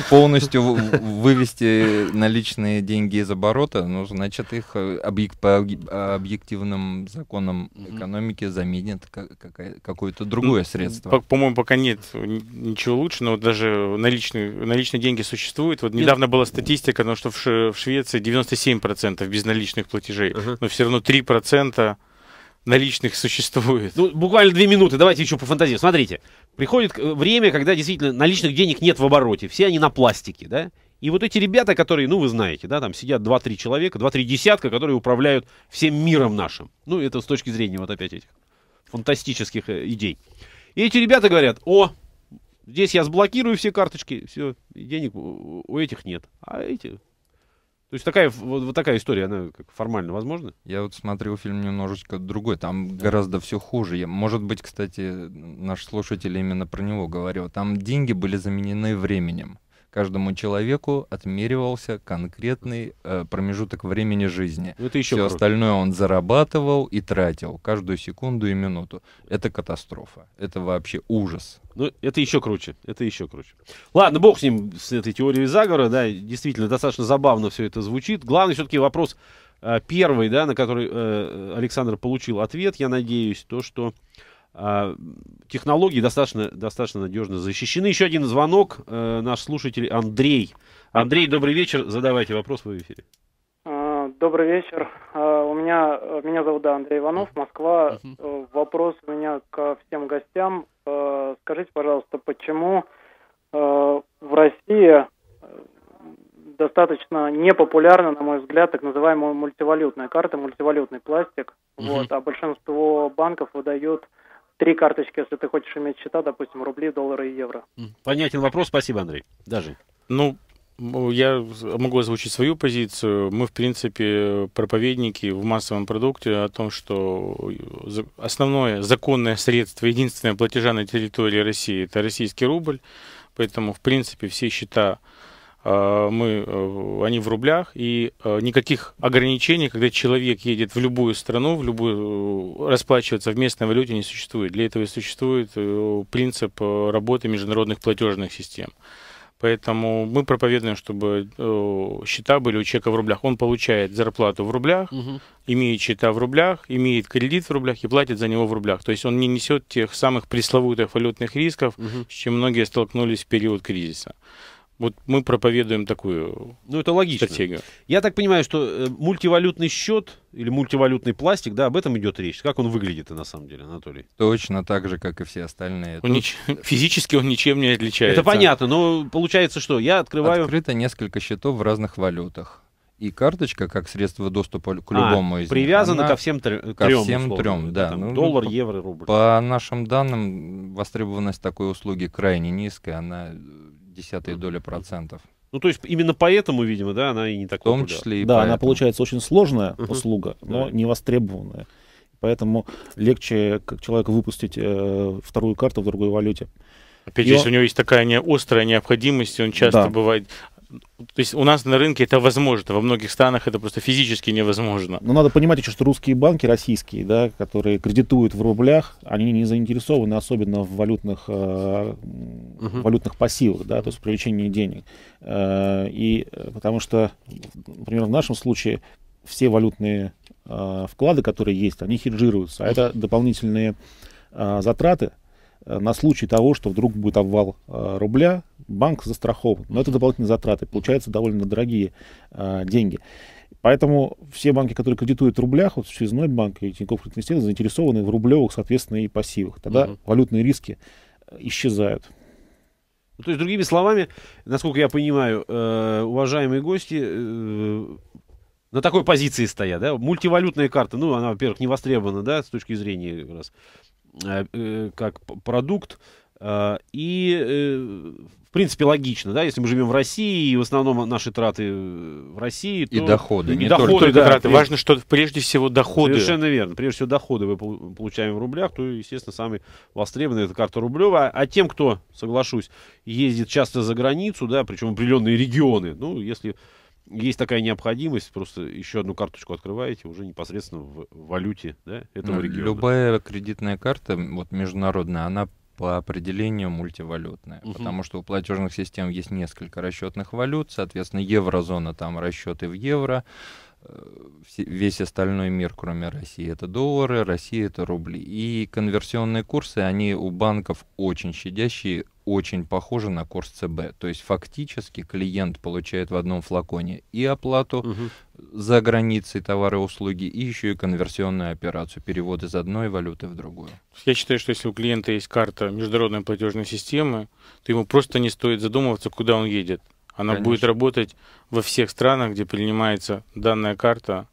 полностью вывести наличные деньги из оборота, ну, значит, их э, объект, по объективным законам экономики заменит какое-то ну, другое средство. По-моему, пока нет ничего лучше, но даже наличные, наличные деньги существуют. Вот недавно была статистика, но что в Швеции 97% безналичных платежей, но все равно 3% наличных существует. Ну, буквально две минуты, давайте еще по фантазии. Смотрите, приходит э, время, когда действительно наличных денег нет в обороте, все они на пластике, да? И вот эти ребята, которые, ну, вы знаете, да, там сидят 2-3 человека, 2-3 десятка, которые управляют всем миром нашим. Ну, это с точки зрения вот опять этих фантастических э, идей. И эти ребята говорят, о, здесь я сблокирую все карточки, все, денег у этих нет. А эти то есть такая, вот, вот такая история, она как формально возможна? Я вот смотрел фильм немножечко другой, там да. гораздо все хуже. Я, может быть, кстати, наш слушатель именно про него говорил. Там деньги были заменены временем каждому человеку отмеривался конкретный э, промежуток времени жизни. Ну, это еще Все круто. остальное он зарабатывал и тратил каждую секунду и минуту. Это катастрофа. Это вообще ужас. Ну, это еще круче, это еще круче. Ладно, бог с ним, с этой теорией заговора, да, действительно, достаточно забавно все это звучит. Главный все-таки вопрос э, первый, да, на который э, Александр получил ответ, я надеюсь, то, что а, технологии достаточно, достаточно надежно защищены. Еще один звонок. Э, наш слушатель Андрей. Андрей, добрый вечер. Задавайте вопрос в эфире. А, добрый вечер. А, у меня меня зовут Андрей Иванов, Москва. Uh-huh. Вопрос у меня ко всем гостям. Э, скажите, пожалуйста, почему в России достаточно непопулярна, на мой взгляд, так называемая мультивалютная карта, мультивалютный пластик. Uh-huh. Вот, а большинство банков выдает три карточки, если ты хочешь иметь счета, допустим, рубли, доллары и евро. Понятен вопрос, спасибо, Андрей. Даже. Ну, ну, я могу озвучить свою позицию. Мы, в принципе, проповедники в массовом продукте о том, что основное законное средство, единственное платежа на территории России – это российский рубль. Поэтому, в принципе, все счета Э, мы, э, они в рублях, и э, никаких ограничений, когда человек едет в любую страну, в любую, расплачивается в местной валюте не существует. Для этого и существует принцип работы международных платежных систем. Поэтому мы проповедуем, чтобы счета были у человека в рублях. Он получает зарплату в рублях, угу. имеет счета в рублях, имеет кредит в рублях и платит за него в рублях. То есть он не несет тех самых пресловутых валютных рисков, угу. с чем многие столкнулись в период кризиса. Вот мы проповедуем такую ну, это логично. стратегию. Я так понимаю, что э, мультивалютный счет или мультивалютный пластик, да, об этом идет речь. Как он выглядит на самом деле, Анатолий? Точно так же, как и все остальные. Он Тут... нич... Физически он ничем не отличается. Это понятно, но получается что? Я открываю... Открыто несколько счетов в разных валютах. И карточка, как средство доступа к а, любому а, из привязана них, ко всем трем. Ко всем условно, трем, да. Там, ну, ну доллар, евро, рубль. По нашим данным, востребованность такой услуги крайне низкая. Она десятая доля процентов. Ну, то есть именно поэтому, видимо, да, она и не такая. В том числе и Да, поэтому. она получается очень сложная uh-huh. услуга, но да. не востребованная. Поэтому легче как человека выпустить э, вторую карту в другой валюте. Опять же, если у него есть такая не острая необходимость, он часто да. бывает то есть у нас на рынке это возможно, во многих странах это просто физически невозможно. Но надо понимать еще, что русские банки, российские, да, которые кредитуют в рублях, они не заинтересованы особенно в валютных, угу. валютных пассивах, да, то есть в привлечении денег. Э, и э, потому что, например, в нашем случае все валютные вклады, которые есть, они хеджируются, а это дополнительные затраты, Э, на случай того, что вдруг будет обвал э, рубля, банк застрахован. Но это дополнительные затраты, получаются довольно дорогие э, деньги. Поэтому все банки, которые кредитуют в рублях, вот Связной банк и Тинькофф Кредитный заинтересованы в рублевых, соответственно, и пассивах. Тогда угу. валютные риски исчезают. Ну, то есть, другими словами, насколько я понимаю, уважаемые гости на такой позиции стоят, да? Мультивалютная карта, ну, она, во-первых, не востребована, да, с точки зрения как раз Э, э, как продукт. Э, и, в принципе, логично, да, если мы живем в России, и в основном наши траты в России, то... И доходы. И не доходы, только, да, траты. Важно, что прежде всего доходы. Совершенно верно. Прежде всего доходы мы получаем в рублях, то, естественно, самый востребованный это карта рублевая. А, а тем, кто, соглашусь, ездит часто за границу, да, причем определенные регионы, ну, если есть такая необходимость, просто еще одну карточку открываете уже непосредственно в валюте да, этого ну, региона. Любая кредитная карта, вот международная, она по определению мультивалютная, угу. потому что у платежных систем есть несколько расчетных валют, соответственно, еврозона там расчеты в евро, э, весь остальной мир, кроме России, это доллары, Россия это рубли. И конверсионные курсы, они у банков очень щадящие, очень похоже на курс ЦБ. То есть фактически клиент получает в одном флаконе и оплату угу. за границей товары и услуги, и еще и конверсионную операцию, перевод из одной валюты в другую. Я считаю, что если у клиента есть карта международной платежной системы, то ему просто не стоит задумываться, куда он едет. Она Конечно. будет работать во всех странах, где принимается данная карта,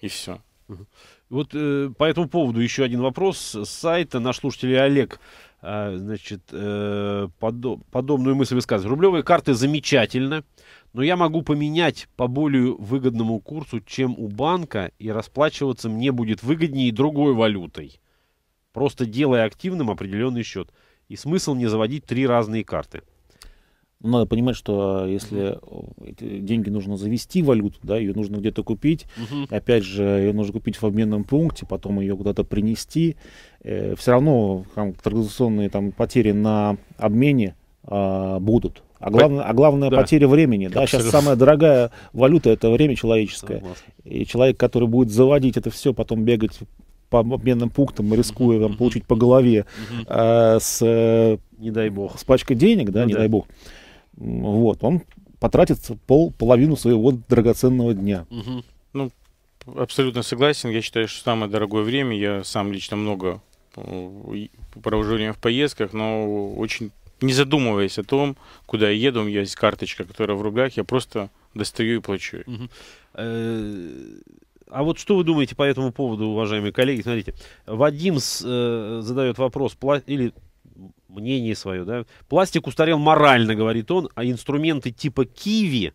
и все. Угу. Вот э, по этому поводу еще один вопрос с сайта. Наш слушатель Олег а, значит, э, подобную мысль высказывать. Рублевые карты замечательно, но я могу поменять по более выгодному курсу, чем у банка, и расплачиваться мне будет выгоднее другой валютой, просто делая активным определенный счет. И смысл не заводить три разные карты. Ну, надо понимать, что а, если деньги нужно завести валюту, да, ее нужно где-то купить, и опять же, ее нужно купить в обменном пункте, потом ее куда-то принести. Э, все равно там, транзакционные там, потери на обмене э, будут. А, главное, а главное да. потеря времени. Да, сейчас самая дорогая валюта это время человеческое. И человек, который будет заводить это все, потом бегать по обменным пунктам, рискуя там, получить по голове а, э, с, не дай бог. с пачкой денег, да, ну, не да. дай бог. Вот, он потратит пол, половину своего драгоценного дня. Угу. Ну, абсолютно согласен. Я считаю, что самое дорогое время. Я сам лично много э, провожу время в поездках, но очень не задумываясь о том, куда я еду, у меня есть карточка, которая в рублях, я просто достаю и плачу. Угу. А вот что вы думаете по этому поводу, уважаемые коллеги? Смотрите, Вадим э, задает вопрос, или мнение свое, да. Пластик устарел морально, говорит он, а инструменты типа киви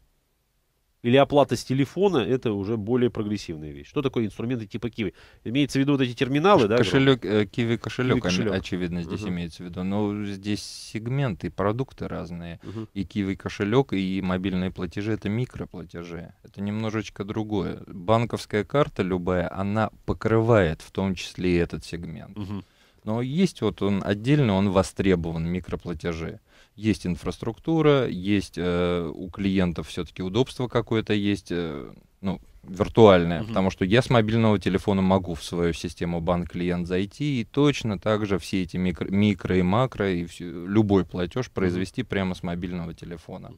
или оплата с телефона, это уже более прогрессивная вещь. Что такое инструменты типа киви? Имеется в виду вот эти терминалы, да? Кошелек, э, киви кошелек, кошелек. очевидно, здесь uh-huh. имеется в виду. Но здесь сегменты продукты разные. Uh-huh. И киви кошелек, и мобильные платежи это микроплатежи. Это немножечко другое. Банковская карта любая, она покрывает в том числе и этот сегмент. Uh-huh. Но есть вот он отдельно, он востребован, микроплатежи. Есть инфраструктура, есть э, у клиентов все-таки удобство какое-то есть, э, ну, виртуальное, угу. потому что я с мобильного телефона могу в свою систему банк-клиент зайти и точно так же все эти микро, микро и макро и все, любой платеж произвести прямо с мобильного телефона.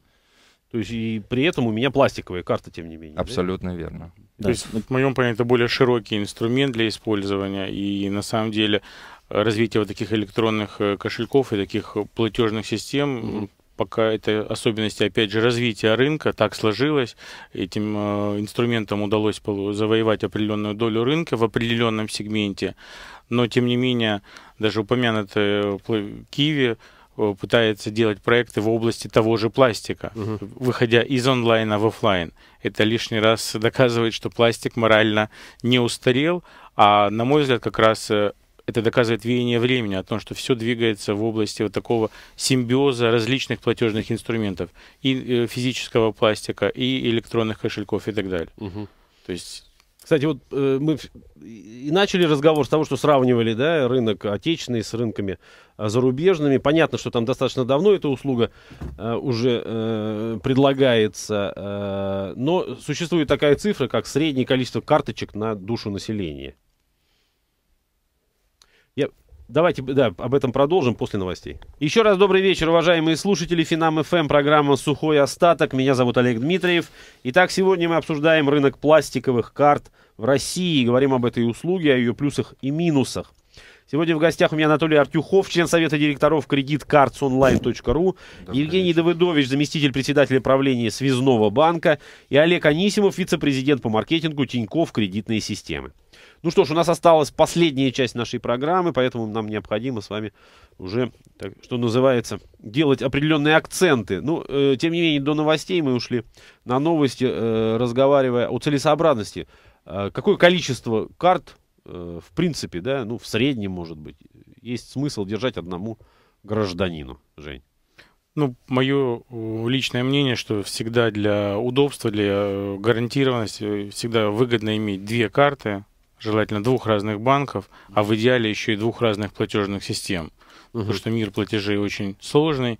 То есть и при этом у меня пластиковая карта, тем не менее. Абсолютно да? верно. Да. То есть, в моем понимании это более широкий инструмент для использования, и на самом деле развития вот таких электронных э, кошельков и таких платежных систем, пока это особенности, опять же, развития рынка, так сложилось, этим э, инструментам удалось завоевать определенную долю рынка в определенном сегменте, но, тем не менее, даже упомянутый Киви э, э, пытается делать проекты в области того же пластика, угу. выходя из онлайна в офлайн. Это лишний раз доказывает, что пластик морально не устарел, а, на мой взгляд, как раз это доказывает веяние времени о том, что все двигается в области вот такого симбиоза различных платежных инструментов и э, физического пластика, и электронных кошельков и так далее. Угу. То есть кстати, вот э, мы и начали разговор с того, что сравнивали да, рынок отечественный с рынками э, зарубежными. Понятно, что там достаточно давно эта услуга э, уже э, предлагается, э, но существует такая цифра, как среднее количество карточек на душу населения. Давайте да, об этом продолжим после новостей. Еще раз добрый вечер, уважаемые слушатели Финам ФМ, эм, программа «Сухой остаток». Меня зовут Олег Дмитриев. Итак, сегодня мы обсуждаем рынок пластиковых карт в России. Говорим об этой услуге, о ее плюсах и минусах. Сегодня в гостях у меня Анатолий Артюхов, член Совета директоров кредиткартсонлайн.ру, да, Евгений конечно. Давыдович, заместитель председателя правления Связного банка и Олег Анисимов, вице-президент по маркетингу Тиньков кредитные системы. Ну что ж, у нас осталась последняя часть нашей программы, поэтому нам необходимо с вами уже, так, что называется, делать определенные акценты. Ну, э, тем не менее, до новостей мы ушли на новости, э, разговаривая о целесообразности. Э, какое количество карт, э, в принципе, да, ну, в среднем, может быть, есть смысл держать одному гражданину, Жень? Ну, мое э, личное мнение, что всегда для удобства, для э, гарантированности всегда выгодно иметь две карты, желательно двух разных банков, а в идеале еще и двух разных платежных систем. Угу. Потому что мир платежей очень сложный,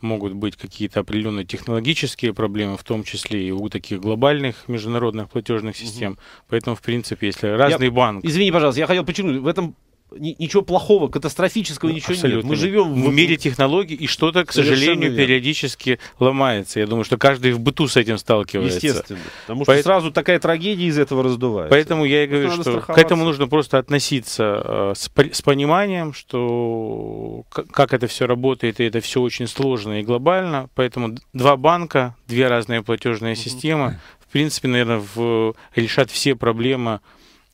могут быть какие-то определенные технологические проблемы, в том числе и у таких глобальных международных платежных систем. Угу. Поэтому, в принципе, если разный я, банк... Извини, пожалуйста, я хотел почему в этом ничего плохого, катастрофического ну, ничего нет. Мы живем в... в мире технологий, и что-то, к сожалению, верно. периодически ломается. Я думаю, что каждый в быту с этим сталкивается. Естественно. Потому Поэт... что сразу такая трагедия из этого раздувается. Поэтому я и говорю, что к этому нужно просто относиться э, с, с пониманием, что как это все работает, и это все очень сложно и глобально. Поэтому два банка, две разные платежные системы, в принципе, наверное, в, решат все проблемы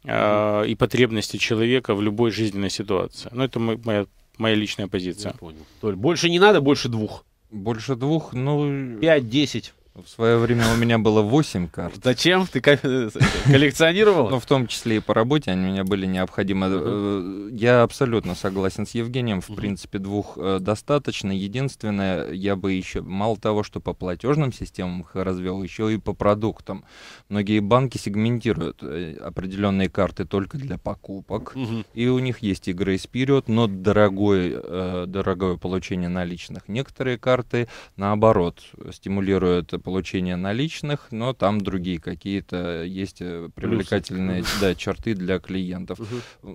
а, и потребности человека в любой жизненной ситуации. Ну, это моя, моя личная позиция. Я понял. Толь, больше не надо, больше двух. Больше двух, ну... пять десять. В свое время у меня было 8 карт. Зачем? Ты коллекционировал? Ну, в том числе и по работе они у меня были необходимы. Э, я абсолютно согласен с Евгением. В принципе, двух э, достаточно. Единственное, я бы еще, мало того, что по платежным системам их развел, еще и по продуктам. Многие банки сегментируют э, определенные карты только для покупок. И у них есть игры из вперед, но дорогое, дорогое получение наличных. Некоторые карты, наоборот, стимулируют получения наличных, но там другие какие-то есть э, привлекательные да, черты для клиентов. У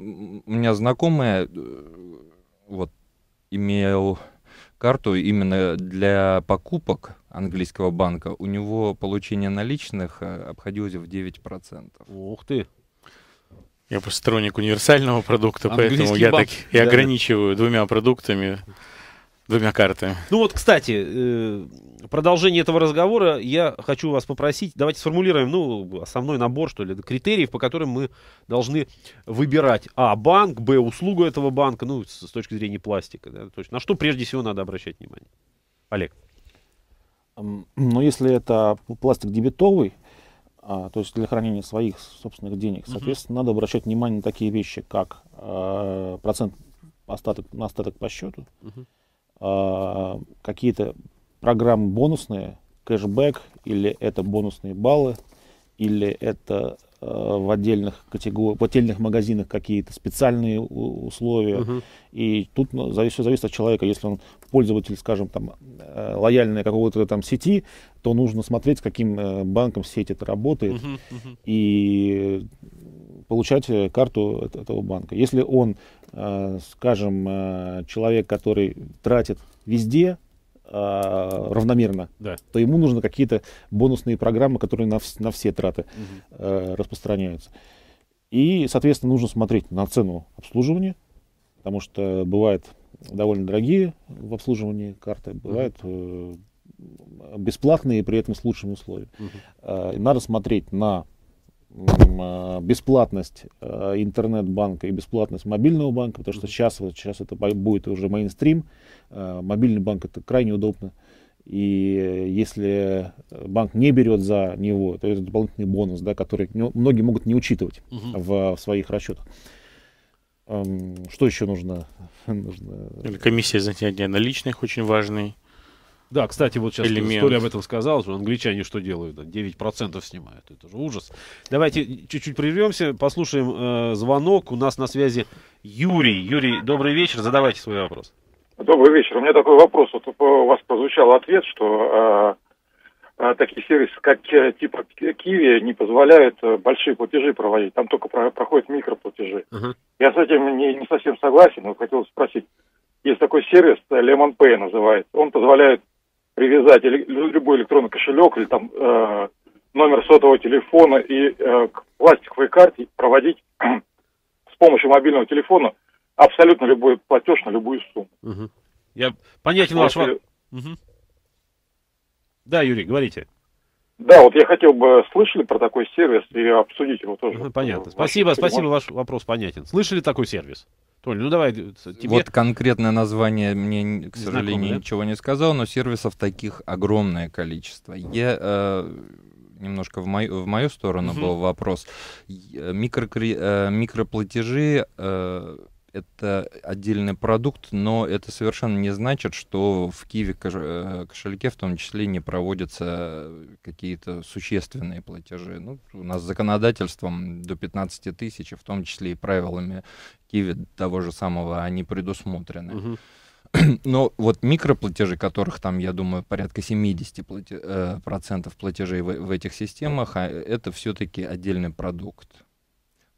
меня знакомая э, вот, имел карту именно для покупок английского банка. У него получение наличных э, обходилось в 9%. Ух ты! Я просто сторонник универсального продукта, Английский поэтому я так и да. ограничиваю двумя продуктами двумя картами. Ну вот, кстати, э, продолжение этого разговора я хочу вас попросить. Давайте сформулируем, ну, основной набор, что ли, критериев, по которым мы должны выбирать А. Банк, Б. Услугу этого банка, ну, с, точки зрения пластика. Да? То есть на что прежде всего надо обращать внимание? Олег. Ну, если это пластик дебетовый, а, то есть для хранения своих собственных денег, соответственно, uh надо обращать внимание на такие вещи, как э, процент остаток, на остаток по счету, uh а, какие-то программы бонусные, кэшбэк, или это бонусные баллы, или это а, в отдельных категориях, в отдельных магазинах какие-то специальные у- условия. Угу. И тут ну, все зависит от человека. Если он пользователь, скажем, там, э, лояльной какого-то там сети, то нужно смотреть, с каким э, банком сеть это работает. Угу, угу. И получать э, карту этого банка. Если он, э, скажем, э, человек, который тратит везде равномерно, да. то ему нужны какие-то бонусные программы, которые на, на все траты угу. распространяются. И, соответственно, нужно смотреть на цену обслуживания, потому что бывают довольно дорогие в обслуживании карты, бывают угу. бесплатные, при этом с лучшими условиями. Угу. Надо смотреть на а, бесплатность а, интернет-банка и бесплатность мобильного банка, потому что сейчас, вот, сейчас это будет уже мейнстрим, а, мобильный банк это крайне удобно, и если банк не берет за него, то это дополнительный бонус, да, который многие могут не учитывать угу. в, в своих расчетах. Что еще нужно? нужно... комиссия за снятие наличных очень важный. Да, кстати, вот сейчас элемент. об этом сказал, что англичане что делают? 9% снимают. Это же ужас. Давайте чуть-чуть прервемся, послушаем э, звонок. У нас на связи Юрий. Юрий, добрый вечер. Задавайте свой вопрос. Добрый вечер. У меня такой вопрос. Вот у вас прозвучал ответ, что э, э такие сервисы, как э, типа Киви, не позволяют э, большие платежи проводить. Там только про, проходят микроплатежи. Uh-huh. Я с этим не, не совсем согласен, но хотел спросить. Есть такой сервис, Lemon Pay называется. Он позволяет привязать любой электронный кошелек или там э, номер сотового телефона и э, к пластиковой карте проводить с помощью мобильного телефона абсолютно любой платеж на любую сумму. Угу. Я понятен ваш вопрос. Угу. Э, да, Юрий, говорите. Да, вот я хотел бы, слышали про такой сервис и обсудить его тоже. Понятно. Э, спасибо, спасибо, ваш вопрос понятен. Слышали такой сервис? Толь, ну давай тебе... Вот конкретное название мне, к сожалению, Знаком, да? ничего не сказал, но сервисов таких огромное количество. Я... Э, немножко в мою, в мою сторону угу. был вопрос. Микрокри, э, микроплатежи... Э, это отдельный продукт, но это совершенно не значит, что в Киеве э, кошельке в том числе не проводятся какие-то существенные платежи. Ну, у нас законодательством до 15 тысяч, в том числе и правилами Киеве того же самого, они предусмотрены. Угу. Но вот микроплатежи, которых там, я думаю, порядка 70% э, процентов платежей в этих системах, а это все-таки отдельный продукт.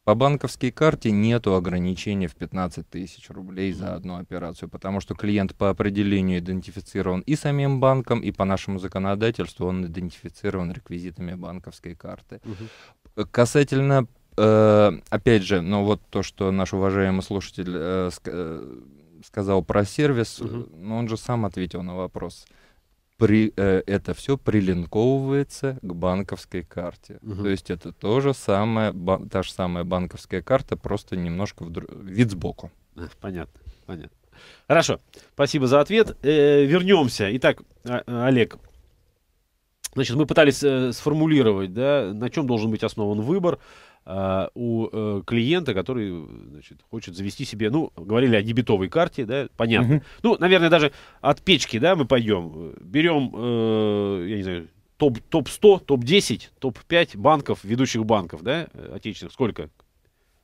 По банковской карте нет ограничения в 15 тысяч рублей за одну операцию, потому что клиент по определению идентифицирован и самим банком, и по нашему законодательству он идентифицирован реквизитами банковской карты. Угу. Касательно, э, опять же, ну вот то, что наш уважаемый слушатель э, сказал про сервис, угу. Ну, но он же сам ответил на вопрос при, э, это все прилинковывается к банковской карте. Угу. То есть это то же самое, та же самая банковская карта, просто немножко вдруг, вид сбоку. Э, понятно, понятно. Хорошо, спасибо за ответ. Э, вернемся. Итак, а, Олег, значит, мы пытались э, сформулировать, да, на чем должен быть основан выбор. А, у э, клиента, который значит, хочет завести себе, ну, говорили о дебетовой карте, да, понятно. Угу. Ну, наверное, даже от печки, да, мы пойдем, берем, э, я не знаю, топ-100, топ топ-10, топ-5 банков, ведущих банков, да, отечественных, сколько?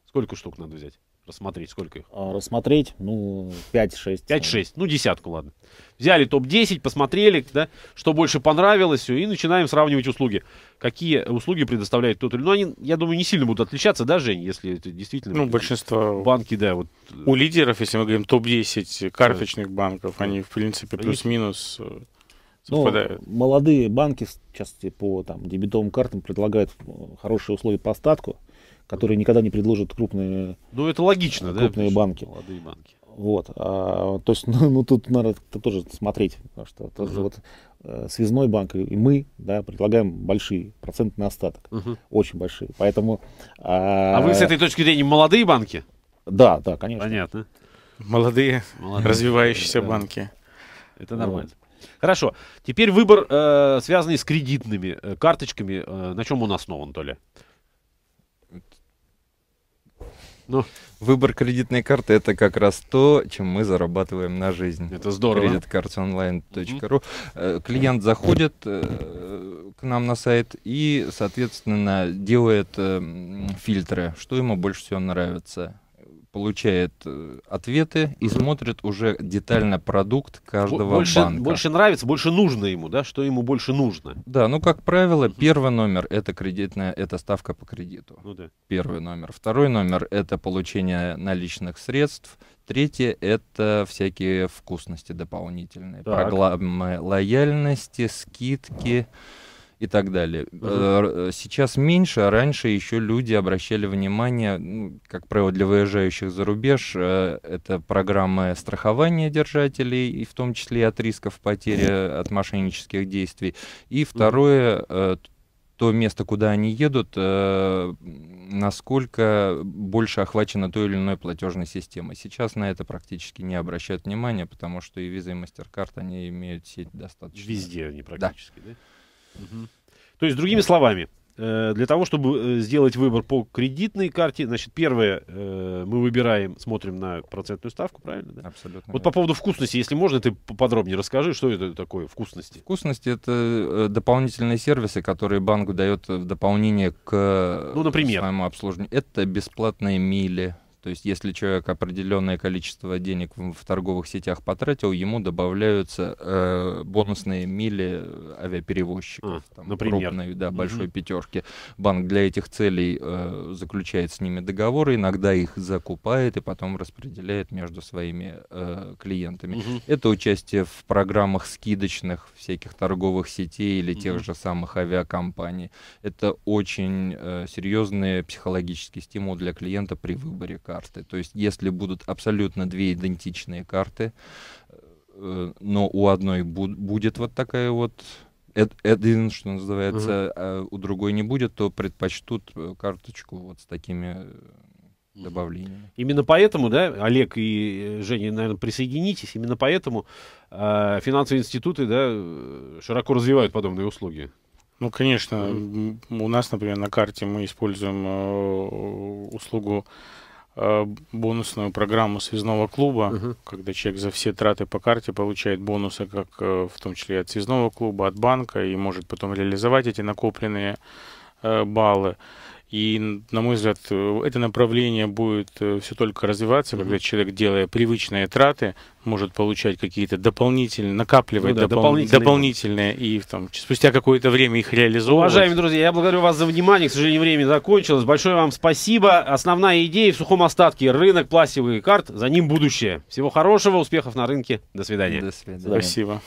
Сколько штук надо взять? Рассмотреть, сколько их? А, рассмотреть, ну, 5-6. 5-6, ну, десятку, ладно. Взяли топ-10, посмотрели, да, что больше понравилось, и начинаем сравнивать услуги. Какие услуги предоставляет тот или иной. Ну, они, я думаю, не сильно будут отличаться, да, Жень, если это действительно... Ну, большинство... Банки, да, вот... У лидеров, если мы говорим топ-10 карточных да. банков, они, в принципе, плюс-минус э, Ну, молодые банки, в частности, по там, дебетовым картам предлагают э, хорошие условия по остатку которые никогда не предложат крупные, ну, это логично, крупные да, банки. Молодые банки. Вот, а, то есть, ну, ну тут надо -то тоже смотреть, потому что тоже uh вот э, связной банк и мы, да, предлагаем большие процентный остаток, uh очень большие, поэтому. А... а вы с этой точки зрения молодые банки? Да, да, конечно. Понятно. Молодые, молодые развивающиеся да. банки. Это нормально. Вот. Хорошо. Теперь выбор, э, связанный с кредитными э, карточками. Э, на чем он основан, то ли? Ну. Выбор кредитной карты это как раз то, чем мы зарабатываем на жизнь. Это здорово. Кредиткартсонлайн.ру. Угу. Э, клиент заходит э, к нам на сайт и, соответственно, делает эм, фильтры, что ему больше всего нравится получает э, ответы и смотрит уже детально продукт каждого больше, банка. Больше нравится, больше нужно ему, да? Что ему больше нужно? Да, ну как правило, первый номер это кредитная, это ставка по кредиту. Ну да. Первый номер. Второй номер это получение наличных средств. Третье — это всякие вкусности дополнительные. Так. Программы лояльности, скидки. А и так далее. Угу. Сейчас меньше, а раньше еще люди обращали внимание, ну, как правило, для выезжающих за рубеж, э, это программа страхования держателей, и в том числе от рисков потери от мошеннических действий. И второе, то место, куда они едут, насколько больше охвачена той или иной платежной системой. Сейчас на это практически не обращают внимания, потому что и Visa, и MasterCard, они имеют сеть достаточно. Везде они практически, да? да? То есть, другими словами, э, для того, чтобы э, сделать выбор по кредитной карте, значит, первое, э, мы выбираем, смотрим на процентную ставку, правильно? Да? Абсолютно. Вот да. по поводу вкусности, если можно, ты поподробнее расскажи, что это такое вкусности. Вкусности — это дополнительные сервисы, которые банк дает в дополнение к ну, например. своему обслуживанию. Это бесплатные мили, то есть если человек определенное количество денег в, в торговых сетях потратил, ему добавляются э, бонусные мили э, авиаперевозчиков. там, например. Крупной, да, большой mm-hmm. пятерки. Банк для этих целей э, заключает с ними договоры, иногда их закупает и потом распределяет между своими э, клиентами. Mm-hmm. Это участие в программах скидочных всяких торговых сетей или mm-hmm. тех же самых авиакомпаний. Это очень э, серьезный психологический стимул для клиента при выборе карты. То есть если будут абсолютно две идентичные карты, э, но у одной будет вот такая вот один, что называется, Uh -huh. а у другой не будет, то предпочтут э, карточку вот с такими э, добавлениями. Именно поэтому, да, Олег и Женя, наверное, присоединитесь, именно поэтому э, финансовые институты, да, широко развивают подобные услуги. Ну, конечно, у нас, например, на карте мы используем э, услугу Э, бонусную программу связного клуба, угу. когда человек за все траты по карте получает бонусы, как э, в том числе от связного клуба, от банка, и может потом реализовать эти накопленные э, баллы. И, на мой взгляд, э, это направление будет э, все только развиваться, mm-hmm. когда человек, делая привычные траты, может получать какие-то дополнительные, накапливать ну, да, допол- дополнительные. дополнительные и там, спустя какое-то время их реализовывать. Уважаемые друзья, я благодарю вас за внимание. К сожалению, время закончилось. Большое вам спасибо. Основная идея в сухом остатке. Рынок пластиковых карт, за ним будущее. Всего хорошего, успехов на рынке. До свидания. До свидания. Спасибо.